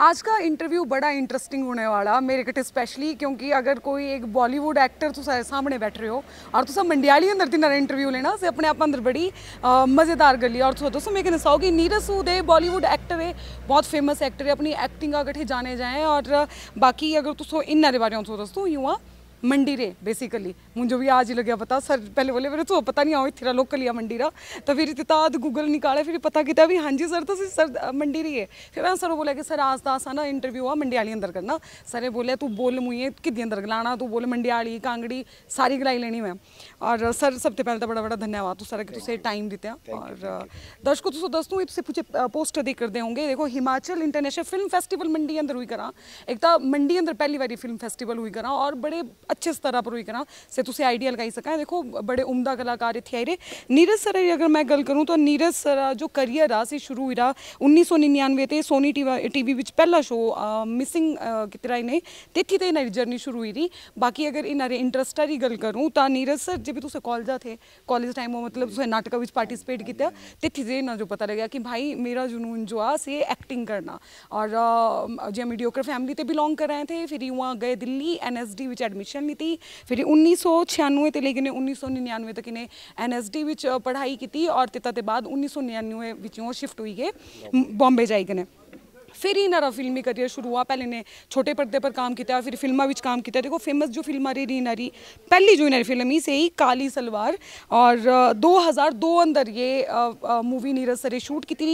आज का इंटरव्यू बड़ा इंटरेस्टिंग होने वाला मेरे कटे स्पेशली तो क्योंकि अगर कोई एक बॉलीवुड एक्टर तुस सामने बैठ रहे हो और तुम मंडियाली अंदर तीन इंटरव्यू लेना से अपने आप अंदर बड़ी मज़ेदार गली और तुस तो दोस्तों मैं कहना कि नीरज सूद है बॉलीवुड एक्टर है बहुत फेमस एक्टर है अपनी एक्टिंग अगठे जाने जाए और बाकी अगर तुम इन बारे में तो दोस्तों यूँ मंडी रे बेसिकली मुझे भी आज ही लगे पता सर पहले बोले मेरे तो पता नहीं आओ इतने लोकल मंडी रहा तो फिर इतना गूगल निकाले फिर पता किया भी हाँ जी सर तो सर मंडी रही है फिर मैं सर बोला कि सर आज आसा ना इंटरव्यू हुआ मंडी वाली अंदर करना सर बोले तू बोल मुझे कि अंदर गलाना तू बोल मंडी वाली कांगड़ी सारी गलाई लेनी मैं और सर सबसे पहले तो बड़ा बड़ा धन्यवाद तू सर कि तुझे टाइम दिता और दर्शकों तुम दस दूँ तुझे पूछे पोस्टर देख कर देंगे देखो Himachal international film festival Mandi अंदर हुई करा एक तो मंडी अंदर पहली बार फिल्म फेस्टिवल हुई करा और बड़े अच्छे तरह पर हुई करा से तुम आइडिया लगाई सकें देखो बड़े उमदा कलाकार इतने आए रहे नीरज सरा की अगर मैं गल करूँ तो नीरज सरा जो करियर आ शुरू हुआ उन्नीस सौ निन्यानवे से सोनी टीवी टी वी पहला शो मिसिंग कितना इन्हें तेथी तो इन्हें जर्नी शुरू हुई थी बाकी अगर इन्हें इंटरस्टा की गल करूँ तो नीरज सर जब तुम कॉलेजा थे कॉलेज टाइम मतलब नाटक में पार्टिसिपेट किया तेथी से इन्हों पता लगे कि भाई मेरा जुनून जो आ से एक्टिंग करना और जो मीडियोकर फैमिली से बिलोंग कराए थे फिर वहाँ गए Delhi N S D admission ली थी फिर उन्नीस सौ 1996 ਤੇ ਲੇਕਿਨ 1999 ਤੱਕ ਇਹਨੇ ਐਨਐਸਡੀ ਵਿੱਚ ਪੜ੍ਹਾਈ ਕੀਤੀ ਔਰ ਤਿੱਤਾ ਤੇ ਬਾਅਦ 1999 ਵਿੱਚੋਂ ਸ਼ਿਫਟ ਹੋਈ ਗਏ ਬੰਬੇ ਜਾਈ ਗਏ ਫਿਰ ਹੀ ਨਾਰਾ ਫਿਲਮੀ ਕਰੀਅਰ ਸ਼ੁਰੂ ਹੋਆ ਪਹਿਲੇ ਨੇ ਛੋਟੇ ਪਰਦੇ ਪਰ ਕੰਮ ਕੀਤਾ ਫਿਰ ਫਿਲਮਾਂ ਵਿੱਚ ਕੰਮ ਕੀਤਾ ਦੇਖੋ ਫੇਮਸ ਜੋ ਫਿਲਮ ਆ ਰਹੀ ਨਾਰੀ पहली जो इन्हारी फिल्म ही से ही काली सलवार और 2002 अंदर ये मूवी नीरज सरे शूट की थी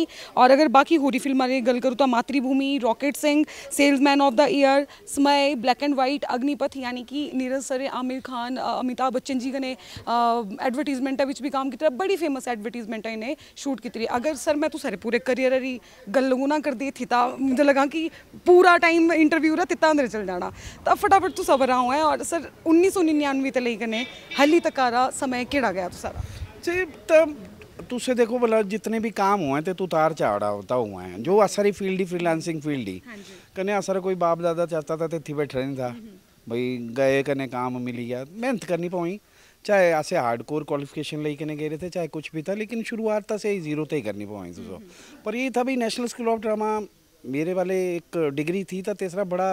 और अगर बाकी हो रही फिल्म गल करूँ तो Matrubhoomi rocket Singh salesman of the year स्मय ब्लैक एंड वाइट अग्निपथ यानी कि नीरज सरे आमिर खान अमिताभ बच्चन जी ने एडवर्टीजमेंटा एडवरटीजमेंटा भी काम किया तो बड़ी फेमस एडवर्टीजमेंटा इन्हें शूट की थी अगर सर मैं तो सर पूरे करियर री गल ना कर दी थी मुझे लगा कि पूरा टाइम इंटरव्यू रहा तिता अंदर चल जाना तो फटाफट तो सबर रहा है और सर उन्नीस सौ निन्यानवे तले कने हली तक आ समय केड़ा गया तो सारा जी तब तो तुसे देखो बोला जितने भी काम हुए थे तू तार चाड़ा होता हुआ है जो असर फील्ड ही फ्रीलांसिंग फील्ड ही हाँ कने असर कोई बाप दादा चाहता था तिथि बैठा नहीं हम्म, था हम्म। भाई गए कने काम मिली गया मेहनत करनी पाई चाहे ऐसे हार्ड कोर क्वालिफिकेशन लेके नहीं गए थे चाहे कुछ भी था लेकिन शुरुआत तो सही जीरो तो ही करनी पाई तुझे हम्म, पर ये था भाई नेशनल स्कूल ऑफ ड्रामा मेरे वाले एक डिग्री थी था तो तीसरा बड़ा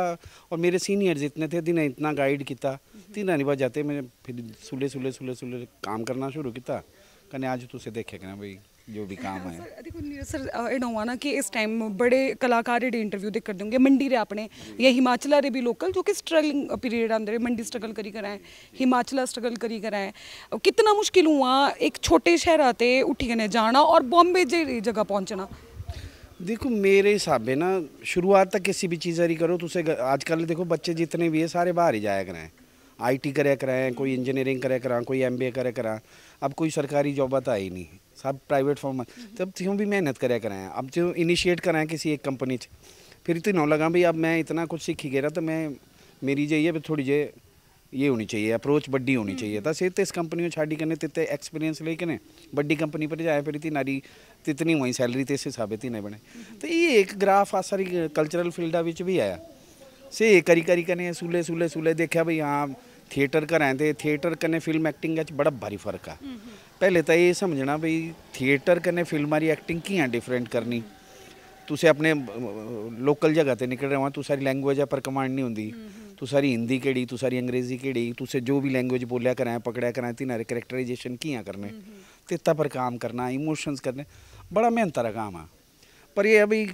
और मेरे सीनियर जितने थे दिन इतना गाइड किया तीन नहीं बस जाते मैंने फिर सुले सुले सुले सुले काम करना शुरू किया कने आज तुसे तो देखेगा ना भाई जो भी काम हाँ, है सर एडो ना कि इस टाइम बड़े कलाकार एडे इंटरव्यू दे कर देंगे मंडी रे अपने या हिमाचल रे भी लोकल जो कि स्ट्रगलिंग पीरियड अंदर मंडी स्ट्रगल करी कराएं हिमाचल स्ट्रगल करी कराएं कितना मुश्किल हुआ एक छोटे शहर आते उठी कने जाना और बॉम्बे जगह पहुंचना देखो मेरे हिसाब है ना शुरुआत तक किसी भी चीज़ हरी करो तो उसे आजकल देखो बच्चे जितने भी है सारे बाहर ही जाया हैं आई टी करे कराएं कोई इंजीनियरिंग करे करा कोई एम बी ए करे करा अब कोई सरकारी जॉब आता ही नहीं सब प्राइवेट फॉर्म हम्म। तब त्यों भी मेहनत करे कराएं अब जो इनिशिएट कराएं किसी एक कंपनी से फिर तो इतना लगा भाई अब मैं इतना कुछ सीखी गया तो मैं मेरी जे है थोड़ी जी ये होनी चाहिए अप्रोच बड़ी होनी हम्म। चाहिए था से तो इस कंपनी छाड़ी कने तिते एक्सपीरियंस ले कने बड़ी कंपनी पर जाए फिर थी नारी तितनी वही सैलरी तो इस हिसाब से नहीं बने हम्म। तो ये एक ग्राफ आ सारी कल्चरल फील्डा विच भी आया से करी करी कने सूले सूले सूले देखा भाई हाँ थिएटर कराएं थे थिएटर कने फिल्म एक्टिंग बड़ा भारी फर्क है हम्म, पहले तो ये समझना भाई थिएटर कने फिल्म एक्टिंग कि डिफरेंट करनी तुसे अपने लोकल जगह ते निकल रहे हो तू सारी लैंग्वेज पर कमांड नहीं होंदी हम्म, हम्म। तू सारी हिंदी केड़ी तू सारी अंग्रेजी केड़ी तुसें जो भी लैंग्वेज बोलिया कराएं पकड़िया कराएं तिना करेक्टराइजेशन किया करने हम्म, तित्ता पर काम करना इमोशंस करने बड़ा मेहनत का काम है पर यह है भाई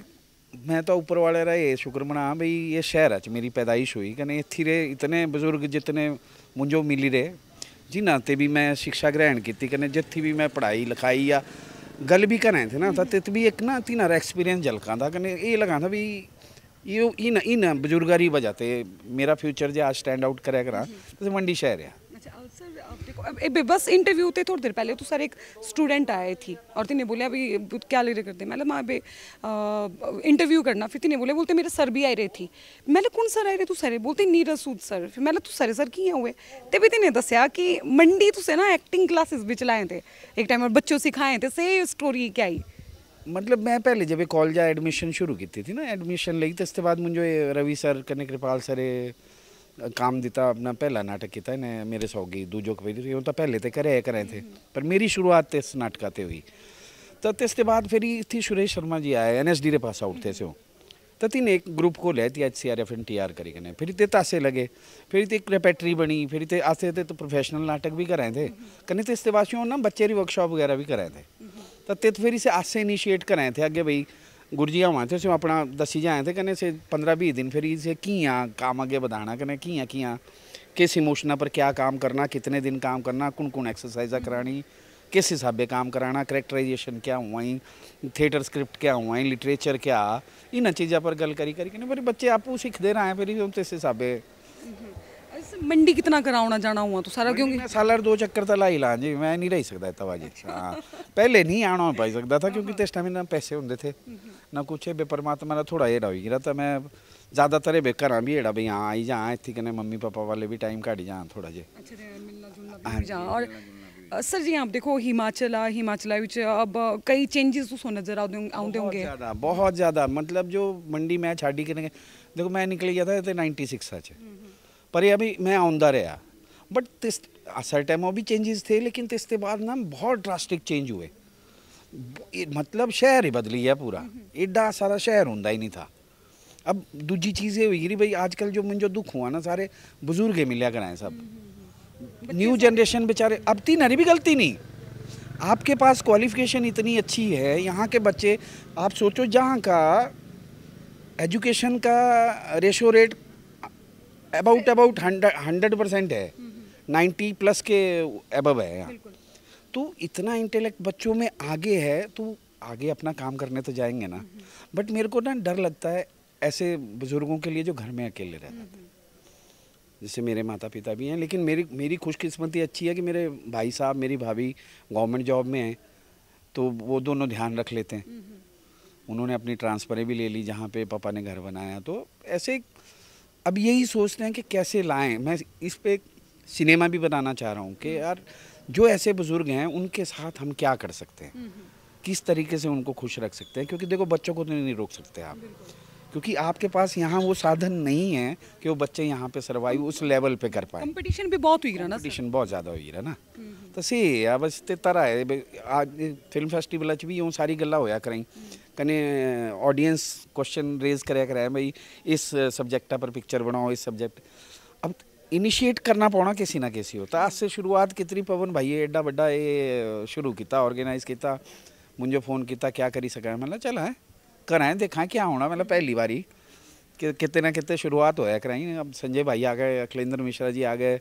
मैं तो ऊपर वाले रहा ये शुक्र बना भाई ये शहर है मेरी पैदाइश हुई कने इतनी रे इतने बुजुर्ग जितने मुंजो मिली रहे जिन्हें भी मैं शिक्षा ग्रहण की कने जिथी भी मैं पढ़ाई लिखाई या गल भी करें थे ना तो तित भी एक ना तीन एक्सपीरियंस झलका था कने ये लगा था भी ये इन इन बुजुर्गारी वजह से मेरा फ्यूचर जो आज स्टैंड आउट कराया करा तो मंडी शहर है बस इंटरव्यू ते थोड़ी देर पहले तो सर एक स्टूडेंट आए थी और तिने बोले अभी क्या ले रहे करते मतलब अभी इंटरव्यू करना फिर तिने बोले बोलते मेरे सर भी आए रहे थी मैंने कौन सर आए रहे तू सर बोलते नीरज सूद सर फिर मैंने तू सर सर किए हुए ते भी तिने दसिया कि मंडी तुसे तो ना एक्टिंग क्लासेस भी चलाए थे एक टाइम और बच्चों सिखाए थे से स्टोरी क्या आई मतलब मैं पहले जब कॉलेज एडमिशन शुरू की थी ना एडमिशन लगी तो इसके बाद मुझे रवि सर कने कृपाल सर काम दिता अपना पहला नाटक किया ને मेरे सौगी દૂજો કપાઈ पहले तो પહેલે करे थे पर मेरी शुरुआत इस नाटका से हुई तो इसके बाद फिर इतनी सुरेश शर्मा जी आए एन एस डी के पास आउट थे से तो तीन एक ग्रुप को थी H C R F N T R करी कने फिर ते तासे लगे फिर ते एक रेपेटरी बनी फिर ते आते थे तो प्रोफेशनल नाटक भी कराए थे कने तो इसके बाद ना बच्चे की वर्कशॉप वगैरह भी कराए थे तो ते फिर इसे आसे इनिशिएट कराए थे अगे भाई गुरजिया हुआ थे अपना दसी जाए थे कने से पंद्रह बीस दिन फिर से कियाँ काम अगे बधाना कने कियाँ कियाँ किस इमोशना पर क्या काम करना कितने दिन काम करना कौन कौन एक्सरसाइज करानी किस हिसाब से काम कराना करेक्टराइजेशन क्या हुआ ही थिएटर स्क्रिप्ट क्या हुआ ही लिटरेचर क्या इन चीज़ों पर गल करी करी कने पर बच्चे आपू सीखते रहे हैं फिर इस हिसाबे हम्म। मंडी कितना कराउना जाना हुआ तो सारा क्योंकि सालर दो चक्कर तो लाई ला जी मैं नहीं रह सकता इतना वाजी हाँ पहले नहीं आना पाई सकता था क्योंकि हाँ, हाँ, हाँ। इस टाइम पैसे होंगे थे हम्म, हम्म। ना कुछ है परमात्मा ने थोड़ा हेड़ा हुई तो मैं ज़्यादातर बे घर भी हेड़ा भाई हाँ आई जा इतनी कने मम्मी पापा वाले भी टाइम घट जा थोड़ा जे अच्छा, हाँ और सर जी आप देखो हिमाचल आ हिमाचल अब कई चेंजेस उसको नजर आते होंगे बहुत ज़्यादा मतलब जो मंडी मैं छाड़ी कि देखो मैं निकली गया था तो नाइनटी सिक्स पर अभी मैं आंदा रहा बट तिस असर टाइम वो भी चेंजेस थे लेकिन तिस्ते बाद ना बहुत ड्रास्टिक चेंज हुए मतलब शहर ही बदली है पूरा हम्म। एडा सारा शहर ਹੁੰਦਾ ही नहीं था अब दूजी चीज़ ये हुई भाई आजकल जो मुझे दुख हुआ ना सारे बुजुर्ग मिले कराएं सब हम्म, हम्म, न्यू जनरेशन बेचारे अब तीन हरी भी गलती नहीं आपके पास क्वालिफिकेशन इतनी अच्छी है यहाँ के बच्चे आप सोचो जहाँ का एजुकेशन का ratio rate about about hundred percent है नाइन्टी प्लस के अबव है यहाँ तो इतना इंटेलेक्ट बच्चों में आगे है तो आगे अपना काम करने तो जाएंगे ना बट हम्म। मेरे को ना डर लगता है ऐसे बुज़ुर्गों के लिए जो घर में अकेले रहते थे हैं हम्म, हम्म। जैसे मेरे माता पिता भी हैं लेकिन मेरी मेरी खुशकिस्मती अच्छी है कि मेरे भाई साहब मेरी भाभी गवर्नमेंट जॉब में हैं तो वो दोनों ध्यान रख लेते हैं उन्होंने अपनी ट्रांसफरें भी ले ली जहाँ पे पापा ने घर बनाया तो ऐसे अब यही सोचते हैं कि कैसे लाएं मैं इस पर सिनेमा भी बनाना चाह रहा हूँ कि यार जो ऐसे बुज़ुर्ग हैं उनके साथ हम क्या कर सकते हैं हम्म, हम्म। किस तरीके से उनको खुश रख सकते हैं क्योंकि देखो बच्चों को तो नहीं रोक सकते आप क्योंकि आपके पास यहाँ वो साधन नहीं है कि वो बच्चे यहाँ पे सर्वाइव उस लेवल पे कर पाए कंपटीशन भी बहुत हुई रहा ना कंपटीशन बहुत ज़्यादा हुई रहा ना हम्म, तो सही है बस ते तरह है आज फिल्म फेस्टिवल फैसटिवल भी यूँ सारी गल्ला होया कराई कने ऑडियंस क्वेश्चन रेज कराया कराया भाई इस सब्जेक्टा पर पिक्चर बनाओ इस सब्जेक्ट अब इनिशिएट करना पौना किसी ना किसी होता तो अस शुरुआत कितनी पवन भाई एडा बड़ा ये शुरू किया ऑर्गेनाइज किया मुझे फोन किया क्या करी सकें मतलब चल है कराएं देखा क्या होना मतलब पहली बारी कि कितने ना कितने शुरुआत होया कराई अब संजय भाई आ गए अखिलेंद्र मिश्रा जी आ गए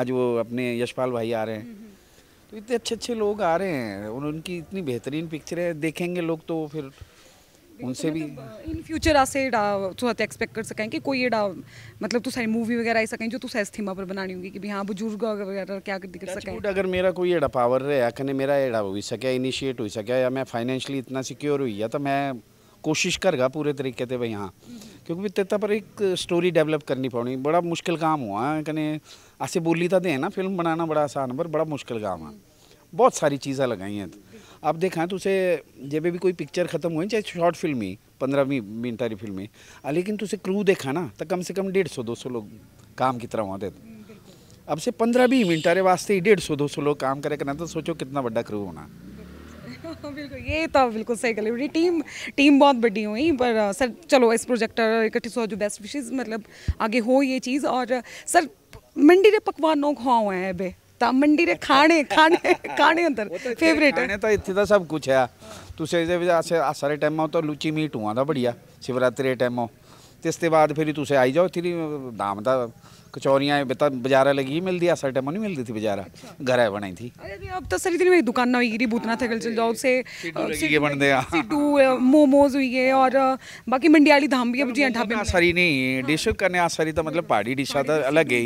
आज वो अपने यशपाल भाई आ रहे हैं हम्म, हम्म। तो इतने अच्छे अच्छे लोग आ रहे हैं और उनकी इतनी बेहतरीन पिक्चरें देखेंगे लोग तो फिर उनसे तो भी इन मतलब, फ्यूचर आसे एडा तो एक्सपेक्ट कर सकें कि कोई एडा मतलब तो सारी मूवी वगैरह आई कहीं जो तो सैस थीमा पर बनानी होगी कि भी हां बुजुर्ग वगैरह क्या कर कर सकें अगर मेरा कोई एडा पावर रहे या कने मेरा एडा हो सके इनिशिएट हो सके या मैं फाइनेंशियली इतना सिक्योर हुई या तो मैं कोशिश करगा पूरे तरीके से भाई हाँ हम्म। क्योंकि तेता पर एक स्टोरी डेवलप करनी पौनी बड़ा मुश्किल काम हुआ कने ऐसे बोली तो दें ना फिल्म बनाना बड़ा आसान पर बड़ा मुश्किल काम है हम्म। बहुत सारी चीज़ें लगाई हैं आप देखा तो उसे जब भी कोई पिक्चर ख़त्म हुई चाहे शॉर्ट फिल्म ही पंद्रह मिनट वाली फिल्म ही लेकिन तुझे तो क्रू देखा ना तो कम से कम डेढ़ सौ दो सौ लोग काम की तरह वहाँ देते हम्म, अब से पंद्रह भी मिनट अरे वास्ते ही डेढ़ सौ दो सौ लोग काम करे करना तो सोचो कितना बड़ा क्रू होना बिल्कुल ये तो बिल्कुल सही कर रही टीम टीम बहुत बड़ी हुई पर सर चलो इस प्रोजेक्टर इकट्ठी सौ जो बेस्ट विशेज़ मतलब आगे हो ये चीज़ और सर मंडी रे पकवान नोक हाँ हुए हैं बे તમ મંડી રે ખાણે ખાણે ખાણે અંતર ફેવરેટ આને તો ઇતથે દાબ કુછ આ તુસે દે બિજા સારે ટાઈમ ઓ તો લુચી મીઠું આંદા બઢિયા શિવરાત્રી રે ટાઈમ ઓ તેસ્તે બાદ ફરી તુસે આઈ જાવ ઇતલી નામ દા કચોરિયા બે તા બજારા લગી મળદી આ સટેમો નહિ મળતી થી બજારા ઘરે બનાઈ થી અરે ભી ઓબ તો સરી દિન મે દુકાન નઈ ગઈ રી બૂતના થગલ ચલ જાવ સે 2 મોમોઝ હુઈ ગે ઓર બાકી મંડીયાલી ધામ ભી અપજીયા ઠાપે સરી નહિ દેશુક કરને આ સરી તો મતલબ પાડી દિશા દા અલગ હે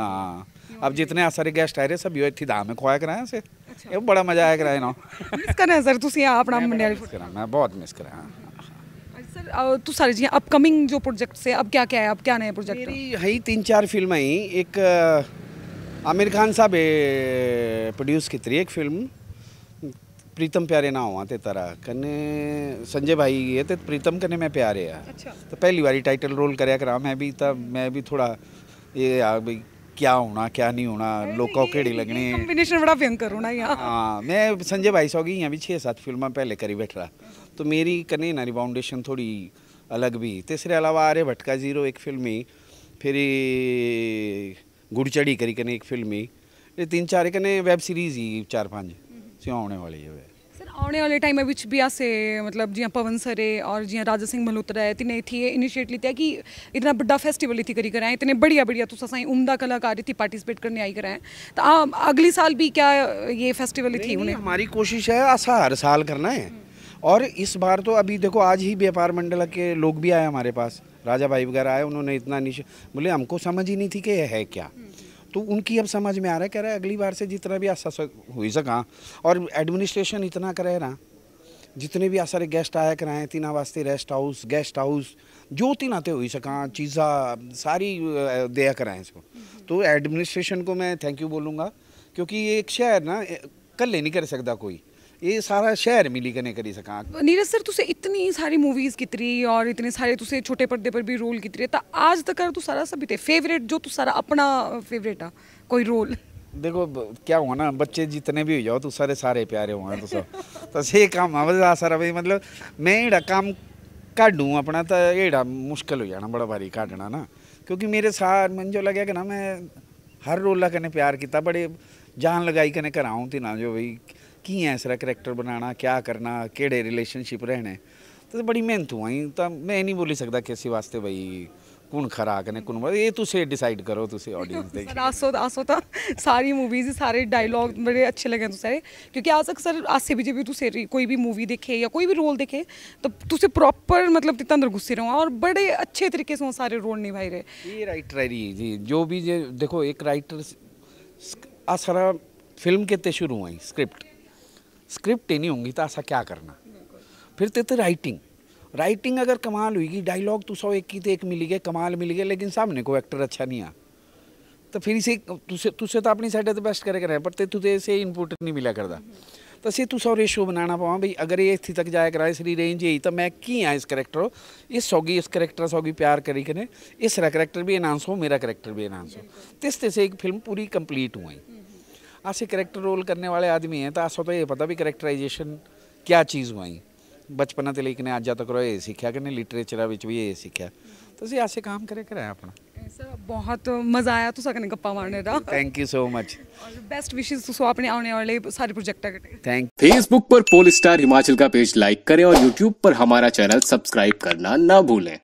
હા अब जितने सारे गेस्ट आए रहे सब यो इतनी दाम ਖਵਾਇਆ ਕਰਾਇਆ ਸੇ ਇਹ ਬੜਾ ਮਜ਼ਾ ਆਇਆ ਕਰਾਇਆ ਨਾ ਮਿਸ ਕਰਨਾ ਸਰ ਤੁਸੀਂ ਆਪਣਾ मैं बहुत मिस ਮੈਂ ਬਹੁਤ सारी चीज़ें अपकमिंग जो प्रोजेक्ट से अब क्या क्या है अब क्या नए प्रोजेक्ट मेरी है ही तीन चार फिल्म आई एक आमिर खान साहब प्रोड्यूस की थी एक फिल्म प्रीतम प्यारे ना हुआ ते तरह कने संजय भाई ये ते प्रीतम कने मैं प्यारे है अच्छा। तो पहली बारी टाइटल रोल करा मैं भी तब मैं भी थोड़ा ये भाई क्या होना क्या नहीं होना लोगों केड़ी लगनी कॉम्बिनेशन बड़ा भयंकर होना यहाँ हाँ, मैं संजय भाई साहब यहाँ भी छः सात फिल्में पहले करी रहा तो मेरी कने नारी फाउंडेशन थोड़ी अलग भी तीसरे अलावा आर्य भटका जीरो एक फिल्मी फिर गुड़चढ़ी करी कने एक फिल्मी ये तीन चार कने वेब सीरीज ही चार पाँच हम्म। से आने वाली है आने वाले टाइम में भी बिया मतलब जी पवन सर और जियां राजा सिंह मल्होत्रा है तिने थी इनिशिएट लीता कि इतना बड़ा फेस्टिवल इतनी करी कराएं इतने बढ़िया बढ़िया तुम असाई उमदा कलाकार इतनी पार्टिसिपेट करने आई कराएं तो आ, साल भी क्या ये फेस्टिवल थी उन्हें हमारी कोशिश है ऐसा हर साल करना है और इस बार तो अभी देखो आज ही व्यापार मंडल के लोग भी आए हमारे पास राजा भाई वगैरह आए उन्होंने इतना निश बोले हमको समझ ही नहीं थी कि यह है क्या तो उनकी अब समझ में आ रहा है कह रहा है अगली बार से जितना भी आशा हुई सका और एडमिनिस्ट्रेशन इतना करे ना जितने भी सारे गेस्ट आया कराएं तीन वास्ते रेस्ट हाउस गेस्ट हाउस जो तीन आते हुई सका चीज़ा सारी दिया कराए इसको हम्म। तो एडमिनिस्ट्रेशन को मैं थैंक यू बोलूँगा क्योंकि ये एक शहर ना कल नहीं कर सकता कोई ये सारा शहर मिली कने करी सका नीरज सर तुसे इतनी सारी मूवीज कितरी और इतने सारे तुसे छोटे पर्दे पर भी रोल कितरे तो आज तक तू तो सारा सभी थे फेवरेट जो तू तो सारा अपना फेवरेट आ कोई रोल देखो क्या हुआ ना बच्चे जितने भी हो जाओ तो सारे सारे प्यारे हुआ तो सब तो से काम आवाज सारा भाई मतलब मैं एड़ा काम काटूँ अपना तो एड़ा मुश्किल हो जाना बड़ा भारी काटना ना क्योंकि मेरे साथ मन जो लगे कि ना मैं हर रोला कने प्यार किया बड़े जान लगाई कने कराऊँ थी जो भाई है इसरा करैक्टर बनाना क्या करना केह्ड़े रिलेशनशिप रैह्ने ते बड़ी मेहनत हुआ तां में निं बोली सकता किसी वास्ते भाई कुन खरा कौन कुन एह् तुस डिसाइड करो तुस ऑडियंस दे आसो आसो तां सारी मूवीज सारे डायलॉग बड़े अच्छे लगे तुसें क्योंकि आज अक्सर आसे भी जब भी कोई भी मूवी देखे या कोई भी रोल देखे तो तुसे प्रॉपर मतलब तितना अंदर घुसे रहो और बड़े अच्छे तरीके से सारे रोल निभाए रहे ये राइटर है जी जो भी जे देखो एक राइटर आ फिल्म के ते शुरू हुआ स्क्रिप्ट स्क्रिप्ट ही नहीं होंगी तो ऐसा क्या करना फिर ते तो राइटिंग राइटिंग अगर कमाल हुएगी डायलॉग तो सौ एक की तो एक मिली गए कमाल मिल गए लेकिन सामने को एक्टर अच्छा नहीं आ तो फिर इसे तुझसे तो अपनी साइड तो बेस्ट करे करे पर ते तुझे इसे इनपुट नहीं मिला करता तो से तू सौ रेशियो बनाना पावा भाई अगर ये स्थिति तक जाया करा इसकी रेंज यही तो मैं की हाँ इस करैक्टर इस सौगी इस करेक्टर सौगी प्यार करी करे इसरा करेक्टर भी एनहांस हो मेरा करैक्टर भी एनहांस हो तो इससे एक फिल्म पूरी कंप्लीट हुआ ऐसे करैक्टर रोल करने वाले आदमी हैं तो आसो तो ये पता भी करैक्टराइजेशन क्या चीज़ हुई बचपन से लेकिन अज तक रो ये सीखा कि नहीं लिटरेचर ਵਿੱਚ ਵੀ ਇਹ ਸਿੱਖਿਆ ਤੁਸੀਂ ਐਸੇ ਕੰਮ ਕਰੇ ਕਰਿਆ ਆਪਣਾ ਸਰ ਬਹੁਤ ਮਜ਼ਾ ਆਇਆ ਤੁਸੀਂ ਕਨੇ ਗੱਪਾਂ ਮਾਰਨੇ ਦਾ ਥੈਂਕ ਯੂ ਸੋ ਮਚ ਔਰ ਬੈਸਟ ਵਿਸ਼ੇਸ ਤੁਸੀਂ ਆਪਣੇ ਆਉਣੇ ਵਾले ਸਾਰੇ प्रोजेक्ट के थैंक तो फेसबुक पर पोल स्टार हिमाचल का पेज लाइक करें और यूट्यूब पर हमारा चैनल सब्सक्राइब करना ना भूलें